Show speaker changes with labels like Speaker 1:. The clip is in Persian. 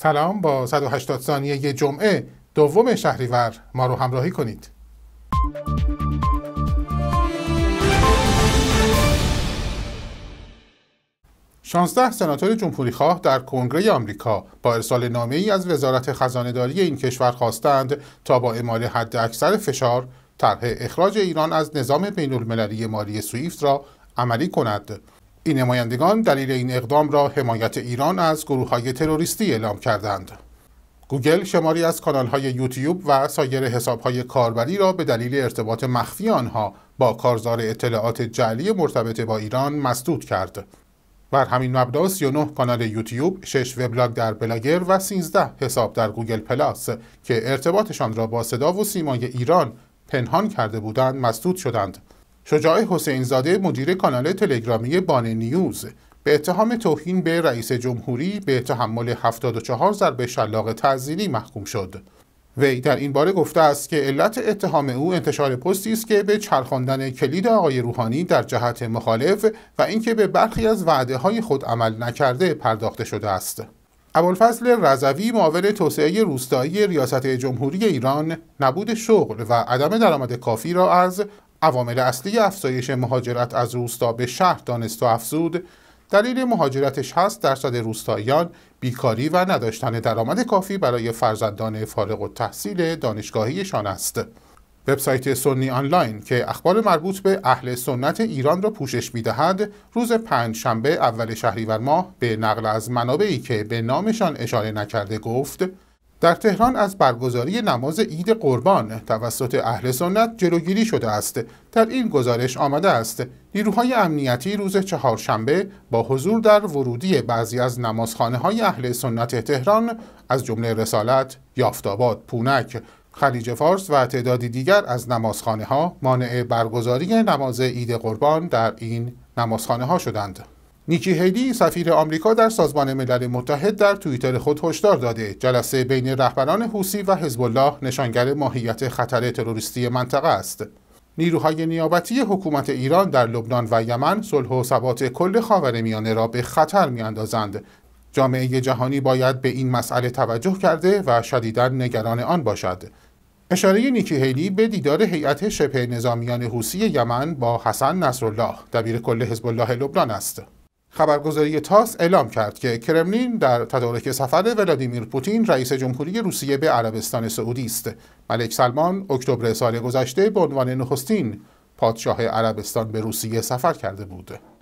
Speaker 1: سلام با 180 ثانیه جمعه دوم شهریور ما رو همراهی کنید. 16 سناتور خواه در کنگره آمریکا با ارسال نامه ای از وزارت خزانه داری این کشور خواستند تا با اعمال حد اکثر فشار طرح اخراج ایران از نظام بین المللی مالی سویفت را عملی کند. این نمایندگان دلیل این اقدام را حمایت ایران از گروه های تروریستی اعلام کردند. گوگل شماری از کانال های یوتیوب و سایر حساب های کاربری را به دلیل ارتباط مخفی آنها با کارزار اطلاعات جعلی مرتبط با ایران مسدود کرد. بر همین مبدا 39 کانال یوتیوب، 6 وبلاگ در بلاگر و 13 حساب در گوگل پلاس که ارتباطشان را با صدا و سیمای ایران پنهان کرده بودند مسدود شدند. شجاع حسین زاده مدیر کانال تلگرامی بان نیوز به اتهام توهین به رئیس جمهوری به تحمل 74 ضربه شلاق تعزیری محکوم شد. وی در این باره گفته است که علت اتهام او انتشار پستی است که به چرخاندن کلید آقای روحانی در جهت مخالف و اینکه به برخی از وعده های خود عمل نکرده پرداخته شده است. ابوالفضل رضوی معاون توسعه روستایی ریاست جمهوری ایران نبود شغل و عدم درآمد کافی را از عوامل اصلی افزایش مهاجرت از روستا به شهر دانست و افزود دلیل مهاجرتش هست درصد روستاییان بیکاری و نداشتن درآمد کافی برای فرزندان فارغ و تحصیل دانشگاهیشان است وبسایت سنی آنلاین که اخبار مربوط به اهل سنت ایران را پوشش میدهد روز پنج شنبه اول شهریور ماه به نقل از منابعی که به نامشان اشاره نکرده گفت در تهران از برگزاری نماز عید قربان توسط اهل سنت جلوگیری شده است در این گزارش آمده است نیروهای امنیتی روز چهارشنبه با حضور در ورودی بعضی از نمازخانه های اهل سنت تهران از جمله رسالت یافتاباد پونک خلیج فارس و تعدادی دیگر از نمازخانه ها مانع برگزاری نماز عید قربان در این نمازخانه ها شدند نیکی هیلی سفیر آمریکا در سازمان ملل متحد در توییتر خود هشدار داده جلسه بین رهبران حوسی و حزب الله نشانگر ماهیت خطر تروریستی منطقه است نیروهای نیابتی حکومت ایران در لبنان و یمن صلح و ثبات کل میانه را به خطر میاندازند جامعه جهانی باید به این مسئله توجه کرده و شدیدا نگران آن باشد اشاره نیکی هیلی به دیدار هیئت شبه نظامیان حوسی یمن با حسن نصرالله دبیر کل حزب الله لبنان است خبرگزاری تاس اعلام کرد که کرملین در تدارک سفر ولادیمیر پوتین رئیس جمهوری روسیه به عربستان سعودی است. ملک سلمان اکتبر سال گذشته به عنوان نخستین پادشاه عربستان به روسیه سفر کرده بود.